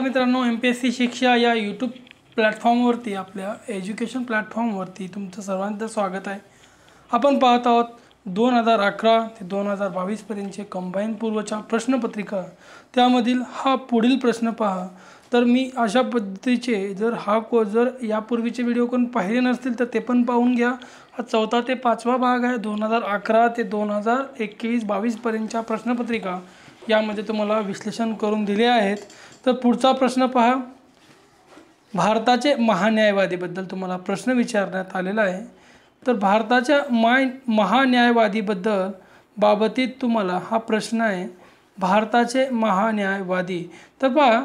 मित्रांनो M P S C शिक्षा या यूट्यूब प्लॅटफॉर्मवरती आपल्या एज्युकेशन प्लॅटफॉर्मवरती तुमचं सर्वांचं स्वागत आहे आपण पाहत आहोत दोन हजार अकरा ते दोन हजार बावीसपर्यंतचे कंबाईन पूर्वच्या प्रश्नपत्रिका त्यामधील हा पुढील प्रश्न पहा तर मी अशा पद्धतीचे जर हा को जर यापूर्वीचे व्हिडिओ कोण पाहिले नसतील तर ते पण पाहून घ्या हा चौथा ते पाचवा भाग आहे दोन हजार अकरा ते दोन हजार एकवीस बावीसपर्यंतच्या प्रश्नपत्रिका यामध्ये तुम्हाला विश्लेषण करून दिले आहेत तर पुढचा प्रश्न पहा भारताचे महान्यायवादीबद्दल तुम्हाला प्रश्न विचारण्यात आलेला आहे तर भारताच्या माय महान्यायवादीबद्दल बाबतीत तुम्हाला हा प्रश्न आहे भारताचे महान्यायवादी तर पहा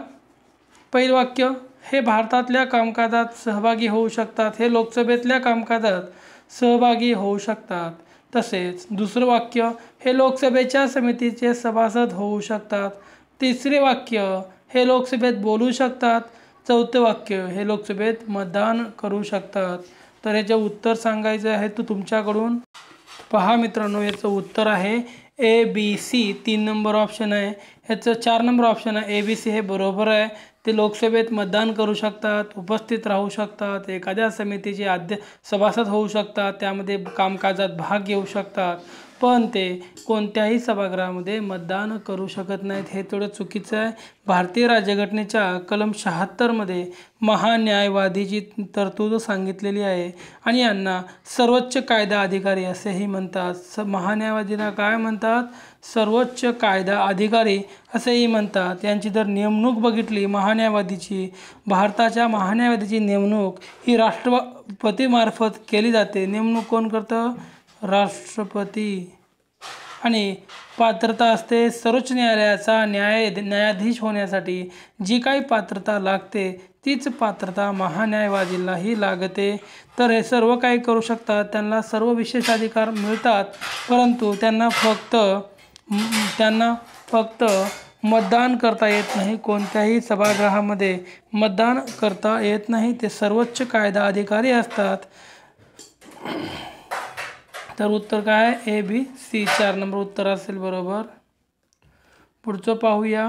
पहिलं वाक्य हे भारतातल्या कामकाजात सहभागी होऊ शकतात हे लोकसभेतल्या कामकाजात सहभागी होऊ शकतात तसेच दुसरं वाक्य हे लोकसभेच्या समितीचे सभासद होऊ शकतात तिसरे वाक्य हे लोकसभेत बोलू शकतात चौथे वाक्य हे लोकसभेत मतदान करू शकतात तर ह्याचे उत्तर सांगायचं आहे तो तुमच्याकडून पहा मित्रांनो याचं उत्तर आहे ए बी सी तीन नंबर ऑप्शन आहे ह्याचं चार नंबर ऑप्शन आहे ए बी सी हे बरोबर आहे ते लोकसभेत मतदान करू शकतात उपस्थित राहू शकतात एखाद्या समितीचे अध्य सभासद होऊ शकतात त्यामध्ये कामकाजात भाग घेऊ शकतात पण ते कोणत्याही सभागृहामध्ये मतदान करू शकत नाहीत हे थोडं चुकीचं आहे भारतीय राज्यघटनेच्या कलम शहात्तरमध्ये महान्यायवादीची तरतूद सांगितलेली आहे आणि यांना सर्वोच्च कायदा अधिकारी असेही म्हणतात स महान्यायवादींना काय म्हणतात सर्वोच्च कायदा अधिकारी असेही म्हणतात यांची जर नेमणूक बघितली महान्यायवादीची भारताच्या महान्यायवादीची नेमणूक ही राष्ट्रपतीमार्फत केली जाते नेमणूक कोण करतं राष्ट्रपती आणि पात्रता असते सर्वोच्च न्यायालयाचा न्याय न्यायाधीश होण्यासाठी जी काही पात्रता लागते तीच पात्रता महान्यायवादीलाही लागते तर हे सर्व काही करू शकतात त्यांना सर्व विशेष अधिकार मिळतात परंतु त्यांना फक्त त्यांना फक्त मतदान करता येत नाही कोणत्याही सभागृहामध्ये मतदान करता येत नाही ते सर्वोच्च कायदा अधिकारी असतात तर उत्तर काय आहे ए बी सी चार नंबर उत्तर असेल बरोबर पुढचं पाहूया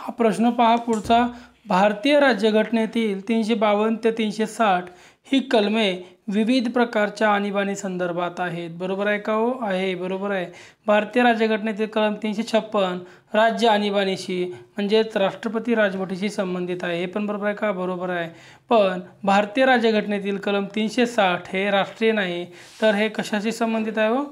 हा प्रश्न पहा पुढचा भारतीय राज्यघटनेतील तीनशे बावन्न ते तीनशे साठ ही कलमे विविध प्रकारच्या आणीबाणी संदर्भात आहेत बरोबर आहे का हो आहे बरोबर आहे भारतीय राज्यघटनेतील कलम तीनशे छप्पन राज्य आणीबाणीशी म्हणजेच राष्ट्रपती राजवटीशी संबंधित आहे हे पण बरोबर आहे का बरोबर आहे पण भारतीय राज्यघटनेतील कलम तीनशे साठ हे राष्ट्रीय नाही तर हे कशाशी संबंधित आहे हो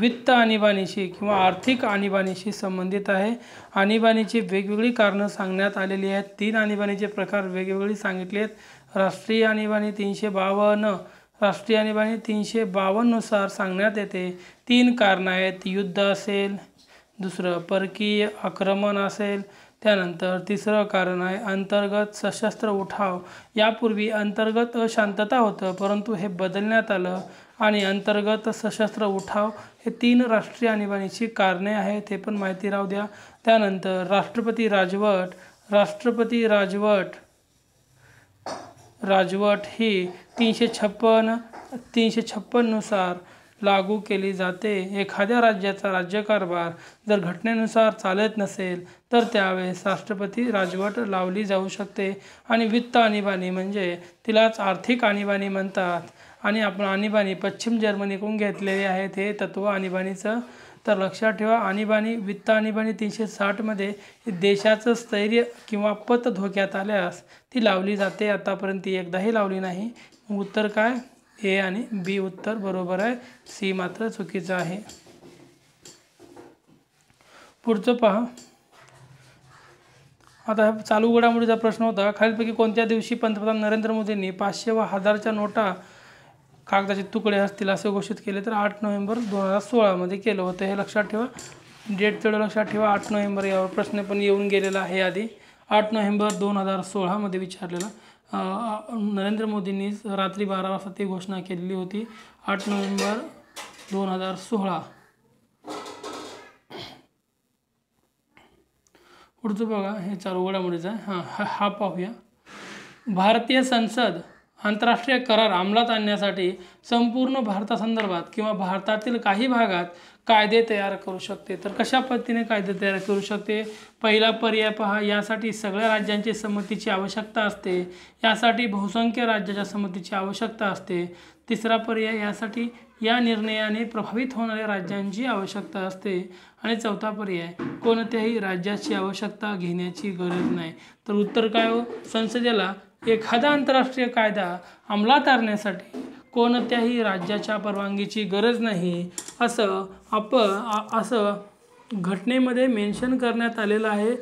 वित्त आणीबाणीशी किंवा आर्थिक आणीबाणीशी संबंधित आहे आणीबाणीची वेगवेगळी कारणं सांगण्यात आलेली आहेत तीन आणीबाणीचे प्रकार वेगवेगळी सांगितले आहेत राष्ट्रीय आणीबाणी तीनशे बावन्न राष्ट्रीय आणीबाणी तीनशे बावन्ननुसार सांगण्यात येते तीन कारणं आहेत युद्ध असेल दुसरं परकीय आक्रमण असेल त्यानंतर तिसरं कारण आहे अंतर्गत सशस्त्र उठाव यापूर्वी अंतर्गत अशांतता होतं परंतु हे बदलण्यात आलं आणि अंतर्गत सशस्त्र उठाव हे तीन राष्ट्रीय आणीबाणीची कारणे आहेत हे पण माहिती राहू द्या त्यानंतर राष्ट्रपती राजवट राष्ट्रपती राजवट राजवट ही तीनशे छप्पन तीनशे छप्पननुसार लागू केली जाते एखाद्या राज्याचा राज्यकारभार जर घटनेनुसार चालत नसेल तर त्यावेळेस राष्ट्रपती राजवट लावली जाऊ शकते आणि वित्त आणीबाणी म्हणजे तिलाच आर्थिक आणीबाणी म्हणतात आणि आपण आणीबाणी पश्चिम जर्मनीकडून घेतलेली आहे ते तत्व आणीबाणीचं तर लक्षात ठेवा आणीबाणी वित्त आणीबाणी तीनशे साठमध्ये देशाचं स्थैर्य किंवा पत धोक्यात आल्यास ती लावली जाते आतापर्यंत ती एकदाही लावली नाही उत्तर काय ए आणि बी उत्तर बरोबर आहे सी मात्र चुकीचं आहे पुढचं पहा आता चालू घडामोडीचा प्रश्न होता खालीलपैकी कोणत्या दिवशी पंतप्रधान नरेंद्र मोदींनी पाचशे व हजारच्या नोटा कागदाचे तुकडे असतील असे घोषित केले तर आठ नोव्हेंबर दोन हजार सोळामध्ये केलं होतं हे लक्षात ठेवा डेट तेवढं लक्षात ठेवा आठ नोव्हेंबर यावर प्रश्न पण येऊन गेलेला आहे आधी आठ नोव्हेंबर दोन हजार सोळामध्ये विचारलेला नरेंद्र मोदींनी रात्री बारा वाजता ती घोषणा केलेली होती आठ नोव्हेंबर दोन हजार सोळा पुढचं बघा हे चालू घडामोडीचं आहे हां हा पाहूया भारतीय संसद आंतरराष्ट्रीय करार अंमलात आणण्यासाठी संपूर्ण भारतासंदर्भात किंवा भारतातील काही भागात कायदे तयार करू शकते तर कशा पद्धतीने कायदे तयार करू शकते पहिला पर्याय पहा यासाठी सगळ्या राज्यांची संमतीची आवश्यकता असते यासाठी बहुसंख्य राज्याच्या संमतीची आवश्यकता असते तिसरा पर्याय यासाठी या निर्णयाने प्रभावित होणाऱ्या राज्यांची आवश्यकता असते आणि चौथा पर्याय कोणत्याही राज्याची आवश्यकता घेण्याची गरज नाही तर उत्तर काय हो संसदेला एखादा आंतरराष्ट्रीय कायदा अंमलात आणण्यासाठी कोणत्याही राज्याच्या परवानगीची गरज नाही असं आप असं घटनेमध्ये मेन्शन करण्यात आलेलं आहे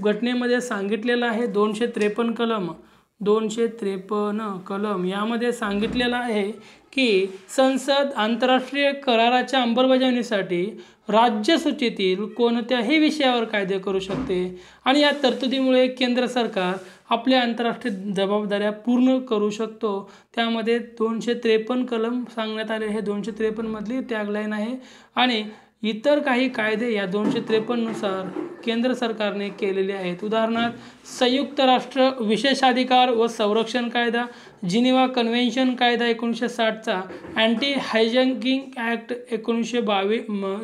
घटनेमध्ये सांगितलेलं आहे दोनशे त्रेपन्न कलम दोनशे त्रेपन्न कलम यामध्ये सांगितलेलं आहे की संसद आंतरराष्ट्रीय कराराच्या अंमलबजावणीसाठी राज्यसूचीतील कोणत्याही विषयावर कायदे करू शकते आणि या तरतुदीमुळे केंद्र सरकार आपल्या आंतरराष्ट्रीय जबाबदाऱ्या पूर्ण करू शकतो त्यामध्ये दोनशे त्रेपन्न कलम सांगण्यात आले हे दोनशे त्रेपन्नमधली टॅगलाईन आहे आणि इतर काही कायदे या दोनशे त्रेपन्ननुसार केंद्र सरकारने केलेले आहेत उदाहरणार्थ संयुक्त राष्ट्र विशेषाधिकार व संरक्षण कायदा जिनिवा कन्व्हेन्शन कायदा एकोणीसशे साठचा अँटी हायजंकिंग ॲक्ट एकोणीसशे बावी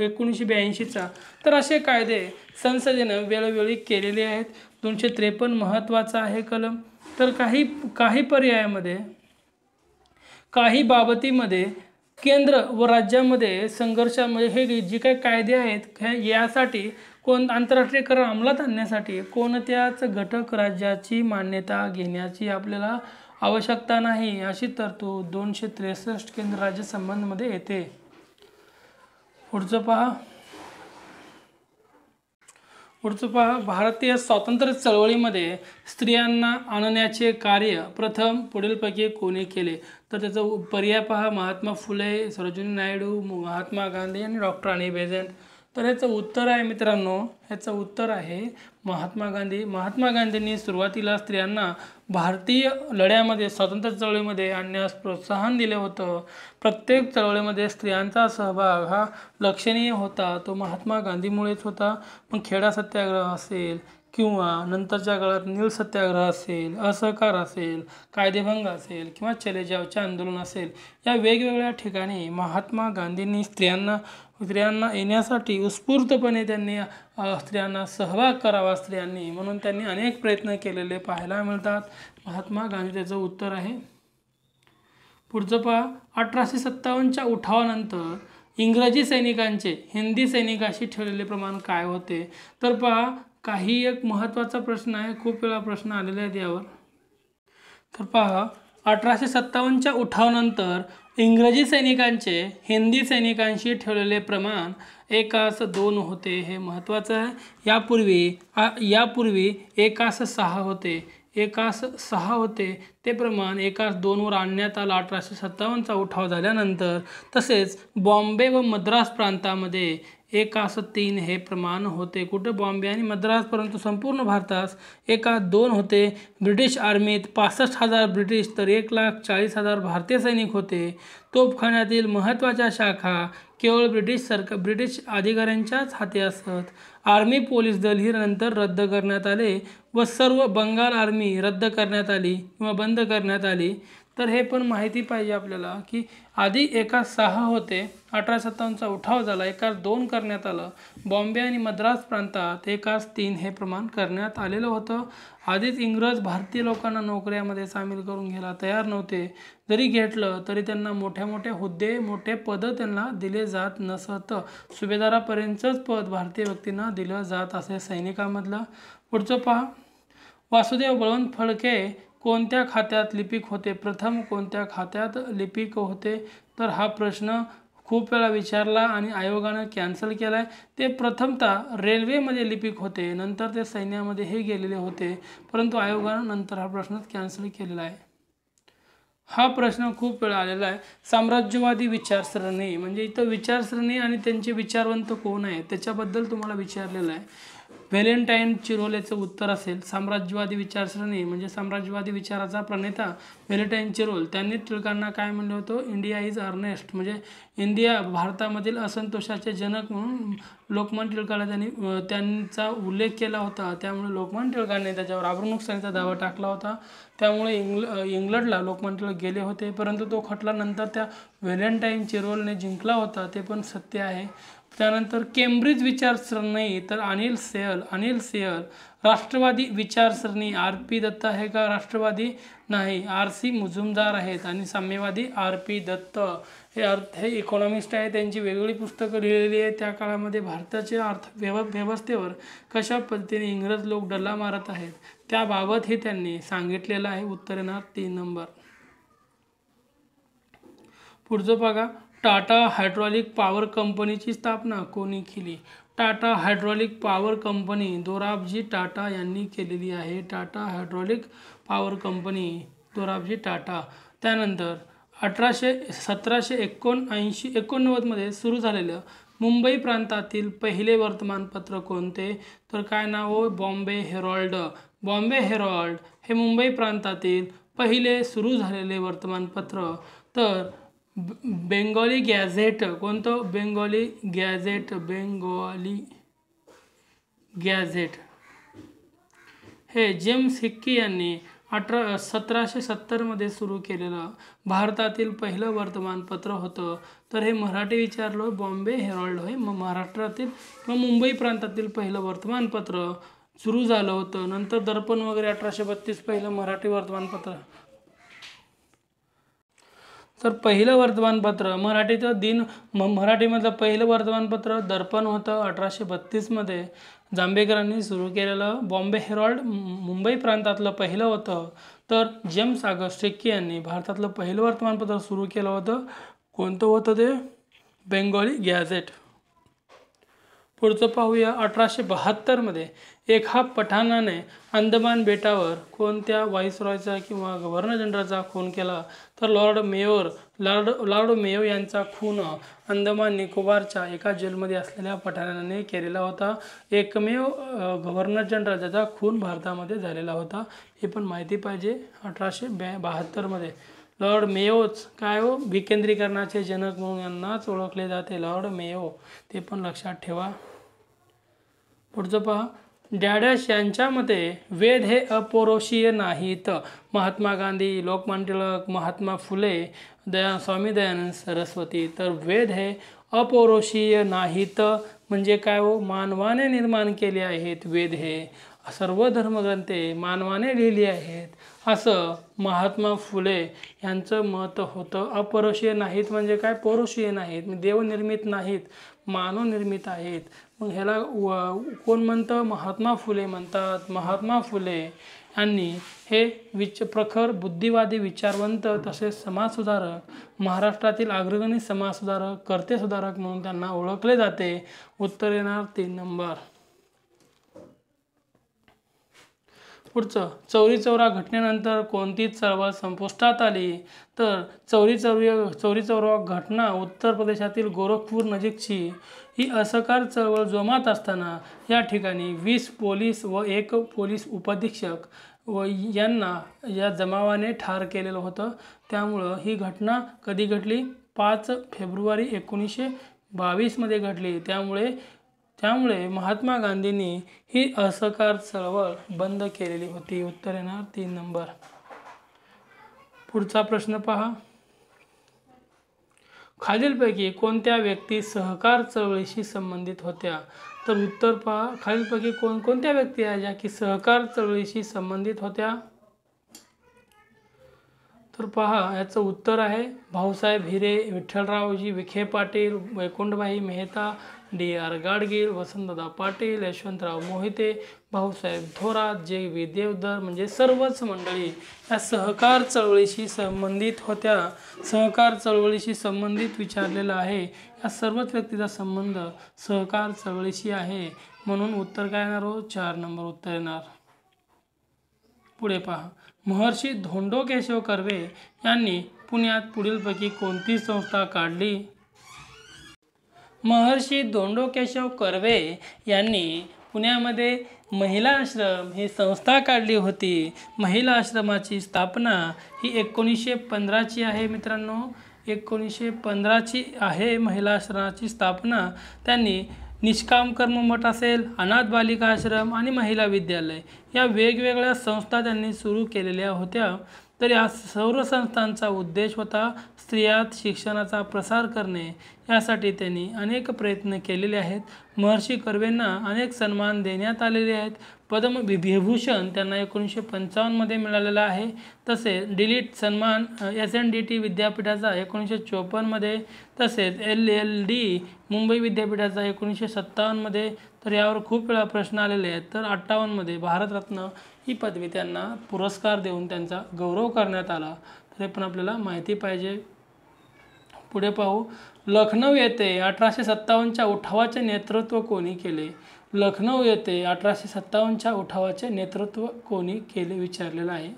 एकोणीसशे ब्याऐंशीचा तर असे कायदे संसदेनं वेळोवेळी केलेले आहेत दोनशे त्रेपन्न महत्त्वाचा आहे कलम तर काही काही पर्यायामध्ये काही बाबतीमध्ये केंद्र व राज्यामध्ये संघर्षामध्ये हे जे काही कायदे आहेत यासाठी कोण आंतरराष्ट्रीय करार अंमलात आणण्यासाठी कोणत्याच घटक राज्याची मान्यता घेण्याची आपल्याला आवश्यकता नाही अशी तरतूद दोनशे त्रेसष्ट केंद्र राज्य संबंधमध्ये येते पुढचं पहा पुढचं पहा भारतीय स्वातंत्र्य चळवळीमध्ये स्त्रियांना आणण्याचे कार्य प्रथम पुढीलपैकी कोणी केले तर त्याचा पर्याय पहा महात्मा फुले सरोजिनी नायडू महात्मा गांधी आणि डॉक्टर आणि बेझंट तर याचं उत्तर आहे मित्रांनो ह्याचं उत्तर आहे महात्मा गांधी महात्मा गांधींनी सुरुवातीला स्त्रियांना भारतीय लढ्यामध्ये स्वातंत्र्य चळवळीमध्ये आणण्यास प्रोत्साहन दिले होतं प्रत्येक चळवळीमध्ये स्त्रियांचा सहभाग हा लक्षणीय होता तो महात्मा गांधीमुळेच होता मग खेडा सत्याग्रह असेल किंवा नंतरच्या काळात नील सत्याग्रह असेल असहकार असेल कायदेभंग असेल किंवा चलेजावचे आंदोलन असेल या वेगवेगळ्या ठिकाणी महात्मा गांधींनी स्त्रियांना स्त्रियांना येण्यासाठी उत्स्फूर्तपणे त्यांनी स्त्रियांना सहभाग करावा स्त्रियांनी म्हणून त्यांनी अनेक प्रयत्न केलेले पाहायला मिळतात महात्मा गांधी त्याचं उत्तर आहे पुढचं पहा अठराशे सत्तावन्नच्या उठावानंतर इंग्रजी सैनिकांचे हिंदी सैनिकाशी ठेवलेले प्रमाण काय होते तर पहा काही एक महत्त्वाचा प्रश्न आहे खूप वेळा प्रश्न आलेला आहेत यावर तर पहा अठराशे सत्तावन्नच्या उठावानंतर इंग्रजी सैनिकांचे हिंदी सैनिकांशी ठेवलेले प्रमाण एकास दोन होते हे महत्त्वाचं आहे यापूर्वी यापूर्वी एकास सहा होते एकास सहा होते ते प्रमाण एकास दोनवर आणण्यात आला अठराशे सत्तावन्नचा उठाव झाल्यानंतर तसेच बॉम्बे व मद्रास प्रांतामध्ये एकास तीन हे प्रमाण होते कुठे बॉम्बे आणि मद्रास परंतु संपूर्ण भारतास एका दोन होते ब्रिटिश आर्मीत पासष्ट हजार ब्रिटिश तर एक लाख चाळीस हजार भारतीय सैनिक होते तोफखान्यातील महत्त्वाच्या शाखा केवळ ब्रिटिश सरकार ब्रिटिश अधिकाऱ्यांच्याच हाती असत आर्मी पोलीस दल ही नंतर रद्द करण्यात आले व सर्व बंगाल आर्मी रद्द करण्यात आली किंवा बंद करण्यात आली तर हे पण माहिती पाहिजे आपल्याला की आधी एका सहा होते अठरा सत्तावन्नचा उठाव झाला एकास दोन करण्यात आलं बॉम्बे आणि मद्रास प्रांतात एकास तीन हे प्रमाण करण्यात आलेलं होतं आधीच इंग्रज भारतीय लोकांना नोकऱ्यामध्ये सामील करून घ्यायला तयार नव्हते जरी घेतलं तरी त्यांना मोठ्या मोठे हुद्दे मोठे पदं त्यांना दिले जात नसत सुभेदारापर्यंतच पद भारतीय व्यक्तींना दिलं जात असे सैनिकामधलं पुढचं पहा वासुदेव बळवंत फडके कोणत्या खात्यात लिपिक होते प्रथम कोणत्या खात्यात लिपिक होते तर हा प्रश्न खूप वेळा विचारला आणि आयोगानं कॅन्सल केला आहे ते प्रथमतः रेल्वेमध्ये लिपिक होते नंतर ते सैन्यामध्ये हे गेलेले होते परंतु आयोगानं नंतर हा प्रश्न कॅन्सल केलेला आहे हा प्रश्न खूप वेळा आलेला आहे साम्राज्यवादी विचारसरणी म्हणजे इथं विचारसरणी आणि त्यांचे विचारवंत कोण आहे त्याच्याबद्दल तुम्हाला विचारलेलं आहे व्हॅलेंटाईन चिरोलेचं उत्तर असेल साम्राज्यवादी विचारसरणी म्हणजे साम्राज्यवादी विचाराचा प्रणेता व्हॅलेंटाईन चिरोल त्यांनी टिळकांना काय म्हणलं होतं इंडिया इज अर्नेस्ट म्हणजे इंडिया भारतामधील असंतोषाचे जनक म्हणून लोकमान टिळकाला त्यांनी त्यांचा उल्लेख केला होता त्यामुळे लोकमान टिळकाने त्याच्यावर आभ्रनुकसानीचा दावा टाकला होता त्यामुळे इंग्ल इंग्लंडला लोकमान टिळक गेले होते परंतु तो खटला नंतर त्या व्हॅलेंटाईन चिरोलने जिंकला होता ते पण सत्य आहे त्यानंतर केम्ब्रिज विचारसरणी तर अनिल सेहल अनिल सेहल राष्ट्रवादी विचारसरणी आर पी दत्त आहे का राष्ट्रवादी नाही आर सी मुजुमदार आहेत आणि साम्यवादी आर पी दत्त हे अर्थ हे इकॉनॉमिस्ट आहे त्यांची वेगवेगळी पुस्तकं लिहिलेली आहेत त्या काळामध्ये भारताच्या व्यव व्यवस्थेवर कशा पद्धतीने इंग्रज लोक डल्ला मारत आहेत त्याबाबत हे त्यांनी सांगितलेलं आहे उत्तरेणार तीन नंबर पुढचं बघा टाटा हायड्रॉलिक पॉवर कंपनीची स्थापना कोणी केली Tata hydraulic power company Dorabji Tata यांनी केलेली आहे Tata hydraulic power company Dorabji Tata त्यानंतर अठराशे सतराशे एकोणऐंशी एकोणनव्वदमध्ये सुरू झालेलं मुंबई प्रांतातील पहिले वर्तमानपत्र कोणते तर काय नाव हो बॉम्बे हेरॉल्ड बॉम्बे हेरॉल्ड हे मुंबई प्रांतातील पहिले सुरू झालेले वर्तमानपत्र तर बेंगॉली गॅझेट कोणतं बेंगॉली गॅझेट बेंगॉली गॅझेट हे जेम्स हिक्की यांनी अठरा सतराशे सत्तरमध्ये सुरू केलेलं भारतातील पहिलं वर्तमानपत्र होतं तर हे मराठी विचारलं बॉम्बे हेरॉल्ड हे मग महाराष्ट्रातील किंवा मुंबई प्रांतातील पहिलं वर्तमानपत्र सुरू झालं होतं नंतर दर्पण वगैरे अठराशे बत्तीस पहिलं मराठी वर्तमानपत्र तर पहिलं वर्तमानपत्र मराठीचं दिन म मराठीमधलं पहिलं वर्तमानपत्र दर्पण होतं अठराशे बत्तीसमध्ये जांभेकरांनी सुरू केलेलं बॉम्बे हेरॉल्ड मुंबई प्रांतातलं पहिलं होतं तर जेम्स आगस्ट टेक्की यांनी भारतातलं पहिलं वर्तमानपत्र सुरू केलं होतं कोणतं होतं ते बेंगॉली गॅझेट पुढचं पाहूया अठराशे बहात्तरमध्ये एका पठाणाने अंदमान बेटावर कोणत्या व्हाईसरॉयचा किंवा गव्हर्नर जनरलचा खून केला तर Lord Mayor Lord Lord Mayo यांचा खून अंदमान निकोबारच्या एका जेलमध्ये असलेल्या पठाणाने केलेला होता एकमेव गव्हर्नर जनरल ज्याचा खून भारतामध्ये झालेला होता हे पण माहिती पाहिजे अठराशे ब्या बहात्तरमध्ये लॉर्ड मेयोच काय हो विकेंद्रीकरणाचे जनक म्हणून यांनाच ओळखले जाते लॉर्ड मेयो ते पण लक्षात ठेवा पुढचं पहा डॅडश यांच्या मते वेद हे अपौरुषीय नाहीत महात्मा गांधी लोकमान्य टिळक महात्मा फुले दया स्वामी दयानंद सरस्वती तर वेद हे अपौरुषीय नाहीत म्हणजे काय हो मानवाने निर्माण केले आहेत वेद हे सर्व धर्मग्रंथे मानवाने लिहिली आहेत असं महात्मा फुले यांचं मत होतं अपौरुषीय नाहीत म्हणजे काय पौरुषीय नाहीत देवनिर्मित नाहीत मानवनिर्मित आहेत मग ह्याला व कोण म्हणतं महात्मा फुले म्हणतात महात्मा फुले यांनी हे विच प्रखर बुद्धिवादी विचारवंत तसेच समाजसुधारक महाराष्ट्रातील अग्रगणित समाजसुधारक कर्ते सुधारक म्हणून त्यांना ओळखले जाते उत्तर येणार तीन नंबर पुढचं चौरी चौरा घटनेनंतर कोणती चळवळ संपुष्टात आली तर चौरी चौरी चौरी चौरा घटना उत्तर प्रदेशातील गोरखपूर नजीकची ही असकार चळवळ जोमात असताना या ठिकाणी वीस पोलीस व एक पोलीस उपाधीक्षक व यांना या जमावाने ठार केलेलं होतं त्यामुळं ही घटना कधी घडली पाच फेब्रुवारी एकोणीसशे बावीसमध्ये घडली त्यामुळे त्यामुळे महात्मा गांधींनी ही असहकार चळवळ बंद केलेली होती उत्तर येणार तीन नंबर पुढचा प्रश्न पहा खालीलपैकी कोणत्या व्यक्ती सहकार चळवळीशी संबंधित होत्या तर उत्तर पहा खालीलपैकी कोण कोणत्या व्यक्ती आहे ज्या की सहकार चळवळीशी संबंधित होत्या तर पहा याचं उत्तर आहे Bhausaheb Hire Vitthalraoji Vikhe Patil Vaikunthbhai Mehta D R Gadgil Vasantda Patil Yashwantrao Mohite Bhausaheb Thorat J V Deodhar म्हणजे सर्वच मंडळी या सहकार चळवळीशी संबंधित होत्या सहकार चळवळीशी संबंधित विचारलेलं आहे या सर्वच व्यक्तीचा संबंध सहकार चळवळीशी आहे म्हणून उत्तर काय येणार हो चार नंबर उत्तर येणार पुढे पहा महर्षी धोंडो केशव कर्वे यांनी पुण्यात पुढीलपैकी कोणती संस्था काढली महर्षी दोंडो केशव कर्वे यांनी पुण्यामध्ये महिला आश्रम ही संस्था काढली होती महिला आश्रमाची स्थापना ही एकोणीसशे पंधराची आहे मित्रांनो एकोणीसशे पंधराची आहे महिला आश्रमाची स्थापना त्यांनी निष्काम कर्म मठ असेल अनाथ बालिका आश्रम आणि महिला विद्यालय या वेगवेगळ्या संस्था त्यांनी सुरू केलेल्या होत्या तर या सर्व संस्थांचा उद्देश होता स्त्रियात शिक्षणाचा प्रसार करणे यासाठी त्यांनी अनेक प्रयत्न केलेले आहेत महर्षी कर्वेंना अनेक सन्मान देण्यात आलेले आहेत पद्मविभूषण त्यांना एकोणीसशे पंचावन्नमध्ये मिळालेला आहे तसे डिलीट सन्मान एस एन डी टी विद्यापीठाचा एकोणीसशे चोपन्नमध्ये तसेच एल एल डी मुंबई विद्यापीठाचा एकोणीसशे सत्तावन्नमध्ये तर यावर खूप वेळा प्रश्न आलेले आहेत तर अठ्ठावन्नमध्ये भारतरत्न ही पदवी त्यांना पुरस्कार देऊन त्यांचा गौरव करण्यात आला तर हे पण आपल्याला माहिती पाहिजे पुढे पाहू लखनौ येथे अठराशे सत्तावन्नच्या उठावाचे नेतृत्व कोणी केले लखनौ येथे अठराशे सत्तावन्नच्या उठावाचे नेतृत्व कोणी केले विचारलेलं आहे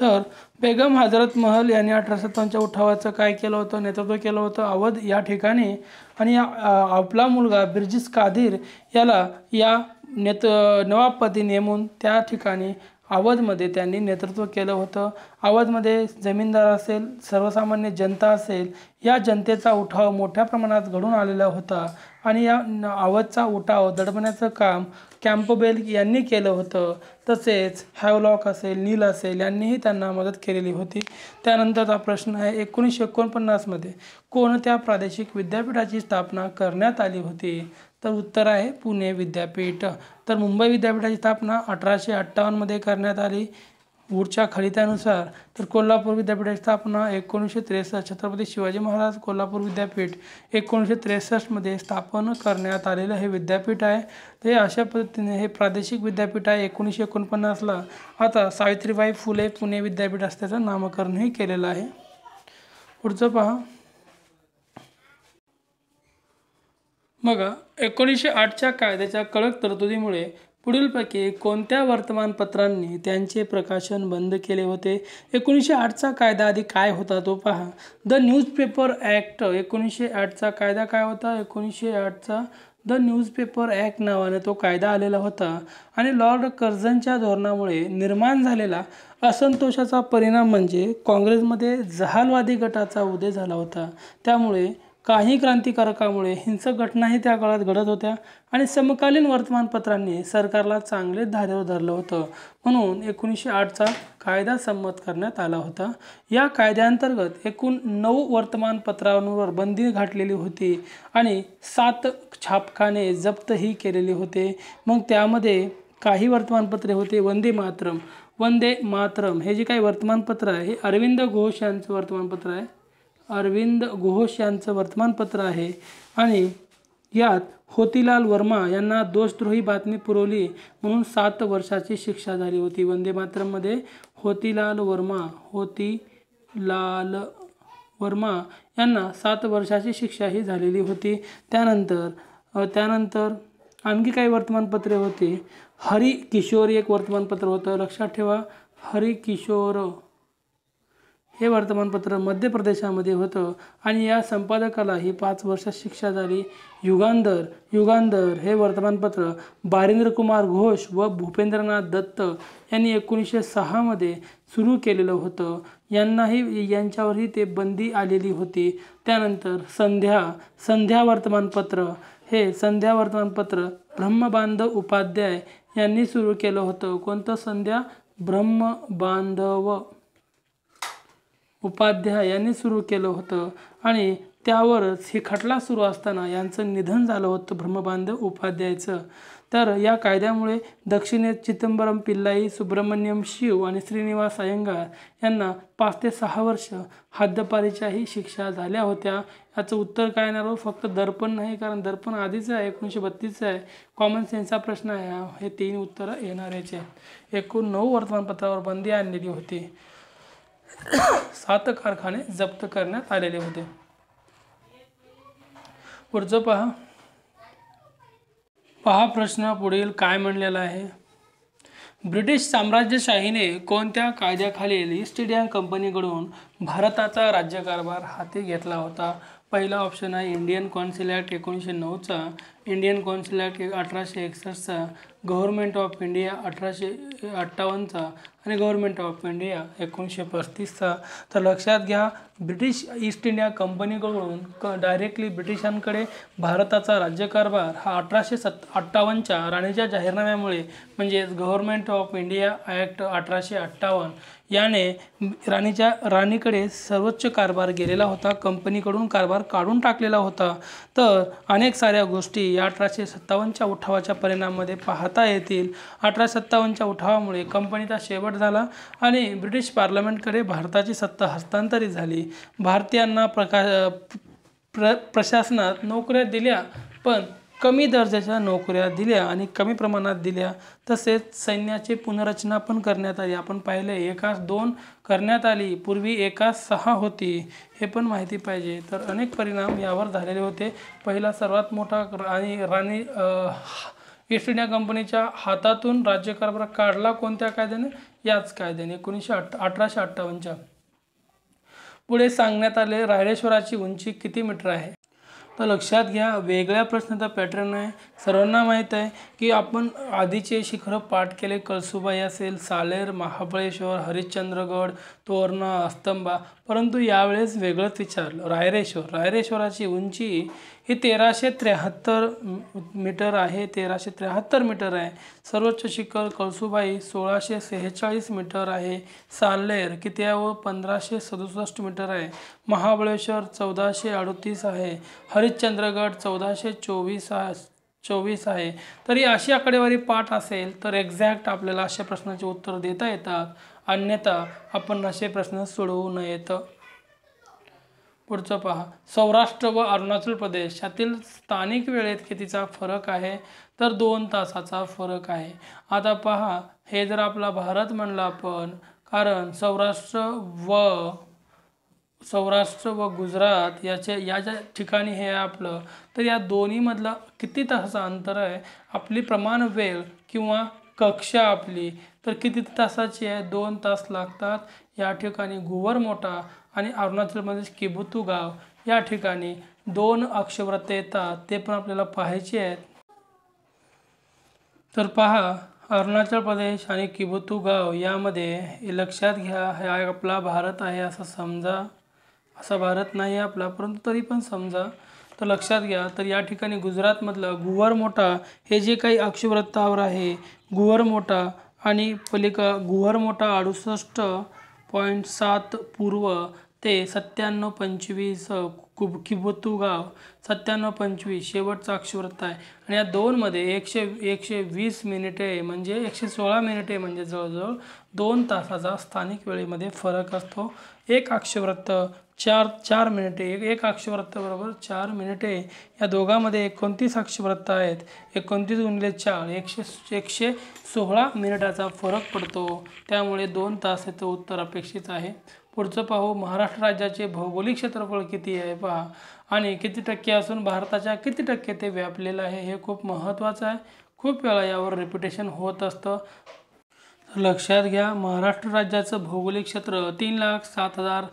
तर बेगम हजरत महल यांनी अठराशे सत्तावन्नच्या उठावाचं काय केलं होतं नेतृत्व केलं होतं अवध या ठिकाणी आणि आपला मुलगा ब्रिजिस कादीर याला या नेत नवाबपदी नेमून त्या ठिकाणी आवाजमध्ये त्यांनी नेतृत्व केलं होतं आवाजमध्ये जमीनदार असेल सर्वसामान्य जनता असेल या जनतेचा उठाव मोठ्या प्रमाणात घडून आलेला होता आणि या आवाजचा उठाव दडपण्याचं काम कॅम्पबेल यांनी केलं होतं तसेच हॅवलॉक असेल नील असेल यांनीही त्यांना मदत केलेली होती त्यानंतरचा प्रश्न आहे एकोणीसशे एकोणपन्नासमध्ये कोणत्या प्रादेशिक विद्यापीठाची स्थापना करण्यात आली होती तर उत्तर आहे पुणे विद्यापीठ तर मुंबई विद्यापीठाची स्थापना अठराशे अठ्ठावन्नमध्ये करण्यात आली पुढच्या खलित्यानुसार तर कोल्हापूर विद्यापीठाची स्थापना एकोणीसशे त्रेसष्ट छत्रपती शिवाजी महाराज कोल्हापूर विद्यापीठ एकोणीसशे त्रेसष्टमध्ये स्थापन करण्यात आलेलं हे विद्यापीठ आहे ते अशा पद्धतीने हे प्रादेशिक विद्यापीठ आहे एकोणीसशे एकोणपन्नासला आता सावित्रीबाई फुले पुणे विद्यापीठ असल्याचं नामकरणही केलेलं आहे पुढचं पहा बघा एकोणीसशे आठच्या कायद्याच्या कडक तरतुदीमुळे पुढीलपैकी कोणत्या वर्तमानपत्रांनी त्यांचे प्रकाशन बंद केले होते एकोणीसशे आठचा कायदा आधी काय होता तो पहा द न्यूजपेपर ॲक्ट एकोणीसशे आठचा कायदा काय होता एकोणीसशे आठचा द न्यूजपेपर ॲक्ट नावाने तो कायदा आलेला होता आणि लॉर्ड कर्झनच्या धोरणामुळे निर्माण झालेला असंतोषाचा परिणाम म्हणजे काँग्रेसमध्ये जहालवादी गटाचा उदय झाला होता त्यामुळे काही क्रांतिकारकामुळे हिंसक घटनाही त्या काळात घडत होत्या आणि समकालीन वर्तमानपत्रांनी सरकारला चांगलेच धारेवर धरलं होतं म्हणून एकोणीसशे आठचा कायदा संमत करण्यात आला होता या कायद्याअंतर्गत एकूण नऊ वर्तमानपत्रांवर बंदी घातलेली होती आणि सात छापखाने जप्तही केलेले होते मग त्यामध्ये काही वर्तमानपत्रे होते वंदे मातरम वंदे मातरम हे जे काही वर्तमानपत्र आहे हे अरविंद घोष यांचं वर्तमानपत्र आहे अरविंद घोष यांचं वर्तमानपत्र आहे आणि यात होतीलाल वर्मा यांना दोषद्रोही बातमी पुरवली म्हणून सात वर्षाची शिक्षा झाली होती वंदे मातरममध्ये होतीलाल वर्मा होती लाल वर्मा यांना सात वर्षाची शिक्षाही झालेली होती त्यानंतर त्यानंतर आणखी काही वर्तमानपत्रे होती हरी किशोर एक वर्तमानपत्र होतं लक्षात ठेवा हरी किशोर हे वर्तमानपत्र मध्य प्रदेशामध्ये होतं आणि या संपादकाला ही पाच वर्षात शिक्षा झाली युगांधर युगांधर हे वर्तमानपत्र बारेंद्र कुमार घोष व भूपेंद्रनाथ दत्त यांनी एकोणीसशे सहामध्ये सुरू केलेलं होतं यांनाही यांच्यावरही ते बंदी आलेली होती त्यानंतर संध्या संध्या वर्तमानपत्र हे संध्या वर्तमानपत्र ब्रह्मबांधव उपाध्याय यांनी सुरू केलं होतं कोणतं संध्या ब्रह्मबांधव उपाध्याय यांनी सुरू केलं होतं आणि त्यावरच ही खटला सुरू असताना यांचं निधन झालं होतं ब्रह्मबांधव उपाध्यायचं तर या कायद्यामुळे दक्षिणेत चिदंबरम पिल्लाई सुब्रमण्यम शिव आणि श्रीनिवास अयंगार यांना पाच ते सहा वर्ष हद्दपारीच्याही शिक्षा झाल्या होत्या याचं उत्तर काय येणार हो? फक्त दर्पण नाही कारण दर्पण आधीच आहे एकोणीसशे बत्तीसचं आहे कॉमन सेन्सचा प्रश्न आहे हे तीन उत्तरं येणाऱ्याचे आहेत एकूण नऊ वर्तमानपत्रावर बंदी आणलेली होती सात कारखाने जप्त करण्यात आलेले होते पुढचं पहा पहा प्रश्न पुढील काय म्हणलेला आहे ब्रिटिश साम्राज्यशाहीने कोणत्या कायद्याखाली ईस्ट इंडिया कंपनीकडून भारताचा राज्यकारभार हाती घेतला होता पहिला ऑप्शन आहे इंडियन कॉन्सिल ॲक्ट एकोणीसशे नऊचा इंडियन कौन्सिल ॲक्ट अठराशे एकसष्टचा गव्हर्मेंट ऑफ इंडिया अठराशे अठ्ठावन्नचा आणि गव्हर्मेंट ऑफ इंडिया एकोणीसशे पस्तीसचा तर लक्षात घ्या ब्रिटिश ईस्ट इंडिया कंपनीकडून क डायरेक्टली ब्रिटिशांकडे भारताचा राज्यकारभार हा अठराशे सत् अठ्ठावन्नच्या राणीच्या जाहीरनाम्यामुळे म्हणजेच गव्हर्मेंट ऑफ इंडिया ॲक्ट अठराशे अठ्ठावन्न याने राणीच्या राणीकडे सर्वोच्च कारभार गेलेला होता कंपनीकडून कारभार काढून टाकलेला होता तर अनेक साऱ्या गोष्टी अठराशे सत्तावन्नच्या उठावाच्या परिणाममध्ये पाहता येतील अठराशे सत्तावन्नच्या उठावामुळे कंपनीचा शेवट झाला आणि ब्रिटिश पार्लमेंटकडे भारताची सत्ता हस्तांतरित झाली भारतीयांना प्रका प्र प्रशासनात नोकऱ्या दिल्या पण कमी दर्जाच्या नोकऱ्या दिल्या आणि कमी प्रमाणात दिल्या तसेच सैन्याची पुनर्रचना पण करण्यात आली आपण पाहिले एकास दोन करण्यात आली पूर्वी एकास सहा होती हे पण माहिती पाहिजे तर अनेक परिणाम यावर झालेले होते पहिला सर्वात मोठा आणि राणी ईस्ट इंडिया कंपनीच्या हातातून राज्यकारभार काढला कोणत्या कायद्याने याच कायद्याने एकोणीसशे अठ अठराशे अठ्ठावन्नच्या पुढे सांगण्यात आले रायरेश्वराची उंची किती मीटर आहे तर लक्षात घ्या वेगळ्या प्रश्नाचा पॅटर्न आहे सर्वांना माहीत आहे की आपण आधीचे शिखरं पाठ केले कळसुबाई असेल सालेर महाबळेश्वर हरिश्चंद्रगड तोरणा अस्तंबा परंतु यावेळेस वेगळंच विचारलं रायरेश्वर रायरेश्वराची उंची ही तेराशे त्र्याहत्तर मीटर आहे तेराशे त्र्याहत्तर मीटर आहे सर्वोच्च शिखर कळसुबाई सोळाशे सेहेचाळीस मीटर आहे सालेर किती आहे व पंधराशे सदुसष्ट मीटर आहे महाबळेश्वर चौदाशे अडतीस आहे हरिश्चंद्रगड चौदाशे चोवीस चोवीस आहे तरी अशी आकडेवारी पाठ असेल तर एक्झॅक्ट आपल्याला अशा प्रश्नाचे उत्तर देता येतात अन्यथा आपण असे प्रश्न सोडवू नयेत पुढचं पहा सौराष्ट्र व अरुणाचल प्रदेश यातील स्थानिक वेळेत कितीचा फरक आहे तर दोन तासाचा फरक आहे आता पहा हे जर आपला भारत म्हणला आपण कारण सौराष्ट्र व सौराष्ट्र व गुजरात याच्या या ज्या ठिकाणी हे आपलं तर या दोन्हीमधलं किती तासाचं अंतर आहे आपली प्रमाण वेळ किंवा कक्षा आपली तर किती तासाची आहे दोन तास लागतात या ठिकाणी गुवर मोठा आणि अरुणाचल प्रदेश किबुतू गाव या ठिकाणी दोन अक्षव्रत येतात ते पण आपल्याला पाहायचे आहेत तर पहा अरुणाचल प्रदेश आणि किबुतू गाव यामध्ये लक्षात घ्या हा आपला भारत आहे असं समजा असा भारत नाही आपला परंतु तरी पण समजा तर लक्षात घ्या तर या ठिकाणी गुजरातमधलं गुवर मोठा हे जे काही अक्षवृत्तावर आहे गुवर मोठा आणि पलिका गुवर मोठा अडुसष्ट पॉईंट सात पूर्व ते सत्त्याण्णव पंचवीस कुब किबतू गाव सत्त्याण्णव पंचवीस शेवटचा अक्षवृत्त आहे आणि या दोनमध्ये एकशे एकशे वीस मिनिटे म्हणजे एकशे सोळा मिनिटे म्हणजे जवळजवळ दोन तासाचा स्थानिक वेळेमध्ये फरक असतो एक अक्षवृत्त चार चार मिनिटे एक एक अक्षवृत्त बरोबर चार मिनिटे या दोघांमध्ये एकोणतीस अक्षवृत्त आहेत एकोणतीस गुणिले चार एकशे एकशे सोळा मिनिटाचा फरक पडतो त्यामुळे दोन तास याचं उत्तर अपेक्षित आहे पुढचं पाहू महाराष्ट्र राज्याचे भौगोलिक क्षेत्रफळ किती आहे पहा आणि किती टक्के असून भारताच्या किती टक्के ते व्यापलेलं आहे हे खूप महत्त्वाचं आहे खूप वेळा यावर रेप्युटेशन होत असतं लक्षात घ्या महाराष्ट्र राज्याचं भौगोलिक क्षेत्र तीन लाख सात हजार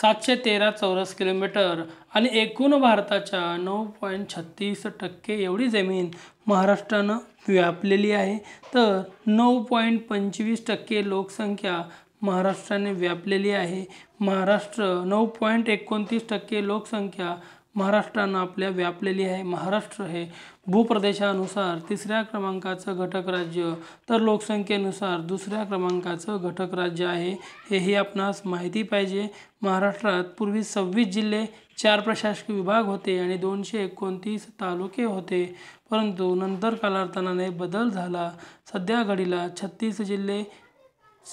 सातशे तेरा चौरस किलोमीटर आणि एकूण भारताच्या नऊ पॉईंट छत्तीस टक्के एवढी जमीन महाराष्ट्रानं व्यापलेली आहे तर नऊ पॉईंट पंचवीस टक्के लोकसंख्या महाराष्ट्राने व्यापलेली आहे महाराष्ट्र नऊ पॉईंट एकोणतीस टक्के लोकसंख्या महाराष्ट्रानं आपल्या व्यापलेली आहे महाराष्ट्र हे भूप्रदेशानुसार तिसऱ्या क्रमांकाचं घटक राज्य तर लोकसंख्येनुसार दुसऱ्या क्रमांकाचं घटक राज्य आहे हेही आपणास माहिती पाहिजे महाराष्ट्रात पूर्वी सव्वीस जिल्हे चार प्रशासकीय विभाग होते आणि दोनशे एकोणतीस तालुके होते परंतु नंतर कालार्थनाने बदल झाला सध्या घडीला छत्तीस जिल्हे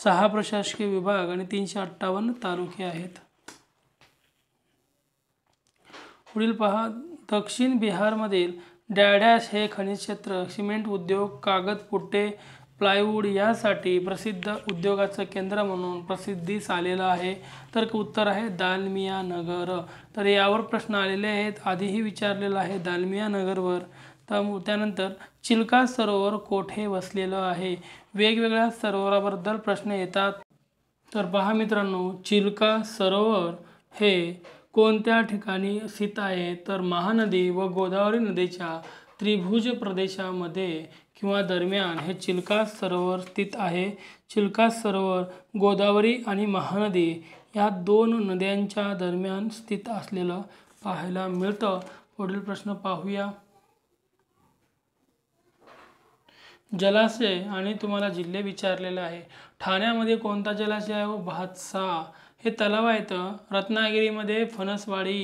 सहा प्रशासकीय विभाग आणि तीनशे अठ्ठावन्न तालुके आहेत पुढील पहा दक्षिण बिहारमधील डॅडॅश हे खनिज क्षेत्र सिमेंट उद्योग कागद पुट्टे प्लायवूड यासाठी प्रसिद्ध उद्योगाचं केंद्र म्हणून प्रसिद्धीस आलेलं आहे तर उत्तर आहे दालमिया नगर तर यावर प्रश्न आलेले आहेत आधीही विचारलेलं आहे दालमिया नगरवर तर त्यानंतर चिल्का सरोवर कोठे वसलेलं आहे वेगवेगळ्या सरोवराबद्दल प्रश्न येतात तर पहा मित्रांनो चिल्का सरोवर हे कोणत्या ठिकाणी स्थित आहे तर महानदी व गोदावरी नदीच्या त्रिभुज प्रदेशामध्ये किंवा दरम्यान हे चिलका सरोवर स्थित आहे चिलका सरोवर गोदावरी आणि महानदी या दोन नद्यांच्या दरम्यान स्थित असलेलं पाहायला मिळतं पुढील प्रश्न पाहूया जलाशय आणि तुम्हाला जिल्हे विचारलेले आहे ठाण्यामध्ये कोणता जलाशय आहे व हो, भातसा हे तलाव आहेत रत्नागिरीमध्ये फणसवाडी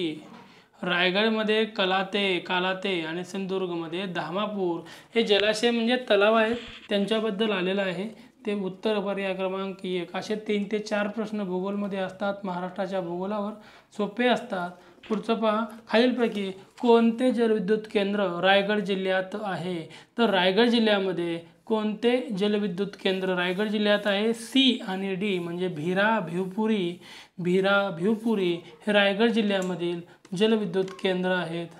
रायगडमध्ये कलाते कालाते आणि सिंधुदुर्गमध्ये धामापूर हे जलाशय म्हणजे तलाव आहेत त्यांच्याबद्दल आलेलं आहे ते उत्तर पर्याय क्रमांक एक असे तीन ते चार प्रश्न भूगोलमध्ये असतात महाराष्ट्राच्या भूगोलावर सोपे असतात पुढचं पहा खालीलपैकी कोणते जलविद्युत केंद्र रायगड जिल्ह्यात आहे तर रायगड जिल्ह्यामध्ये कोणते जलविद्युत केंद्र रायगड जिल्ह्यात आहे सी आणि डी म्हणजे भिरा भिवपुरी भिरा भिवपुरी हे रायगड जिल्ह्यामधील जलविद्युत केंद्र आहेत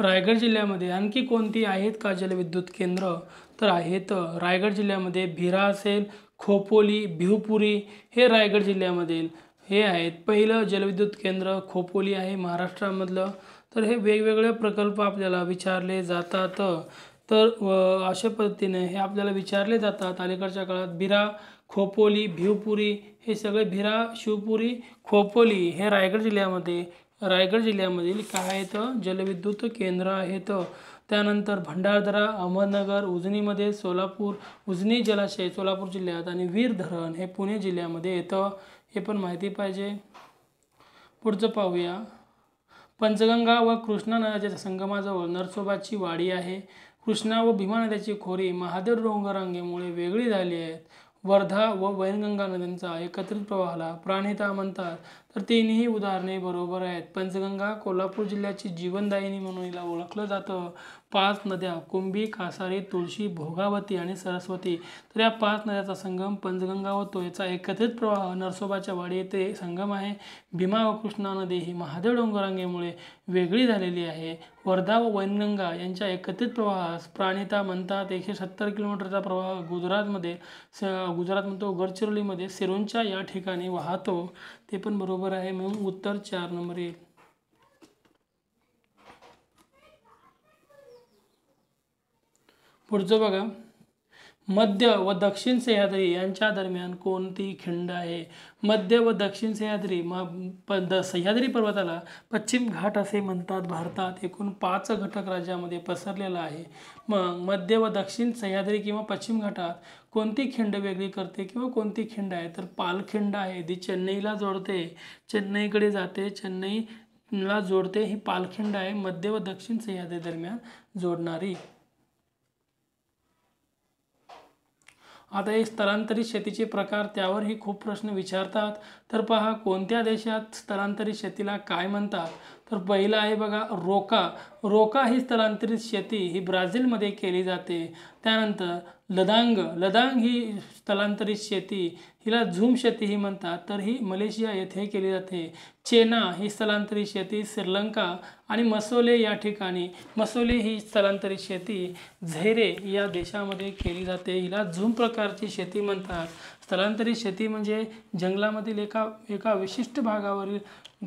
रायगड जिल्ह्यामध्ये आणखी कोणती आहेत का जलविद्युत केंद्र तर आहेत रायगड जिल्ह्यामध्ये भिरा असेल खोपोली भिवपुरी हे रायगड जिल्ह्यामधील हे आहेत पहिलं जलविद्युत केंद्र खोपोली आहे महाराष्ट्रामधलं तर हे वेगवेगळे प्रकल्प आपल्याला विचारले जातात तर अशा पद्धतीने हे आपल्याला विचारले जातात अलीकडच्या काळात भिरा खोपोली भिवपुरी हे सगळे भिरा शिवपुरी खोपोली हे रायगड जिल्ह्यामध्ये रायगड जिल्ह्यामधील काय आहेत जलविद्युत केंद्र आहेत त्यानंतर भंडारदरा अहमदनगर उजनीमध्ये सोलापूर उजनी जलाशय सोलापूर जिल्ह्यात आणि वीर धरण हे पुणे जिल्ह्यामध्ये येतं हे पण माहिती पाहिजे पुढचं पाहूया पंचगंगा व कृष्णा नद्याच्या संगमाजवळ नरसोबाची वाडी आहे कृष्णा व भीमा नद्याची खोरी महादेव डोंगरांगेमुळे वेगळी झाली आहेत वर्धा व वैनगंगा नद्यांचा एकत्रित प्रवाहाला प्राणहिता म्हणतात तर तीनही उदाहरणे बरोबर आहेत पंचगंगा कोल्हापूर जिल्ह्याची जीवनदायिनी म्हणून हिला ओळखलं जातं पाच नद्या कुंभी कासारी तुळशी भोगावती आणि सरस्वती तर या पाच नद्याचा संगम पंचगंगा होतो याचा एकत्रित प्रवाह नरसोबाच्या वाडी येथे संगम आहे भीमा व कृष्णा नदी ही महादेव डोंगरांगेमुळे वेगळी झालेली आहे वर्धा व वैनगंगा यांच्या एकत्रित प्रवाहास प्राणिता म्हणतात एकशे सत्तर किलोमीटरचा प्रवाह गुजरातमध्ये स गुजरात म्हणतो गडचिरोलीमध्ये सिरोंच्या या ठिकाणी वाहतो ते पण बरोबर आहे म्हणून उत्तर चार नंबर येईल पुढचं बघा मध्य व दक्षिण सह्याद्री यांच्या दरम्यान कोणती खिंड आहे मध्य व दक्षिण सह्याद्री म सह्याद्री पर्वताला पश्चिम घाट असे म्हणतात भारतात एकूण पाच घटक राज्यामध्ये पसरलेला आहे मग मध्य व दक्षिण सह्याद्री किंवा पश्चिम घाटात कोणती खिंड वेगळी करते किंवा कोणती खिंड आहे तर पालखिंड आहे जी चेन्नईला जोडते चेन्नईकडे जाते चेन्नईला जोडते ही पालखिंड आहे मध्य व दक्षिण सह्याद्री दरम्यान जोडणारी आता हे स्थलांतरित शेतीचे प्रकार त्यावरही खूप प्रश्न विचारतात तर पहा कोणत्या देशात स्थलांतरित शेतीला काय म्हणतात तर पहिलं आहे बघा रोका रोका ही स्थलांतरित शेती ही ब्राझीलमध्ये केली जाते त्यानंतर लदांग लदांग ही स्थलांतरित शेती हिला झूम शेती ही म्हणतात तर ही मलेशिया येथे केली जाते चेना ही स्थलांतरित शेती श्रीलंका आणि मसोले या ठिकाणी मसोले ही स्थलांतरित शेती झैरे या देशामध्ये केली जाते हिला झूम प्रकारची शेती म्हणतात स्थलांतरित शेती म्हणजे जंगलामधील एका एका विशिष्ट भागावरील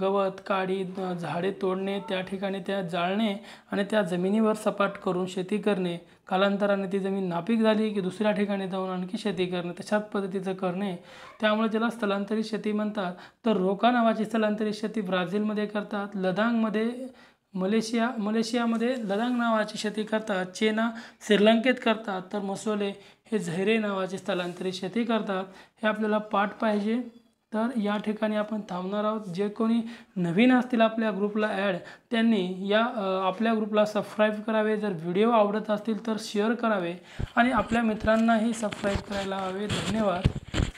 गवत काडी झाडे तोडणे त्या ठिकाणी त्या जाळणे आणि त्या जमिनीवर सपाट करून शेती करणे कालांतराने ती जमीन नापीक झाली की दुसऱ्या ठिकाणी जाऊन आणखी शेती करणे तशाच पद्धतीचं करणे त्यामुळे त्याला स्थलांतरित शेती म्हणतात तर रोका नावाची स्थलांतरित शेती ब्राझीलमध्ये करतात लदांगमध्ये मलेशिया मलेशियामध्ये लदांग नावाची शेती करतात चेना श्रीलंकेत करतात तर मसोले हे झैरे नावाची स्थलांतरित शेती करतात हे आपल्याला पाठ पाहिजे तर या ठिकाणी आपण थांबणार आहोत जे कोणी नवीन असतील आपल्या ग्रुपला ॲड त्यांनी या आपल्या ग्रुपला सबस्क्राईब करावे जर व्हिडिओ आवडत असतील तर शेअर करावे आणि आपल्या मित्रांनाही सबस्क्राईब करायला हवे धन्यवाद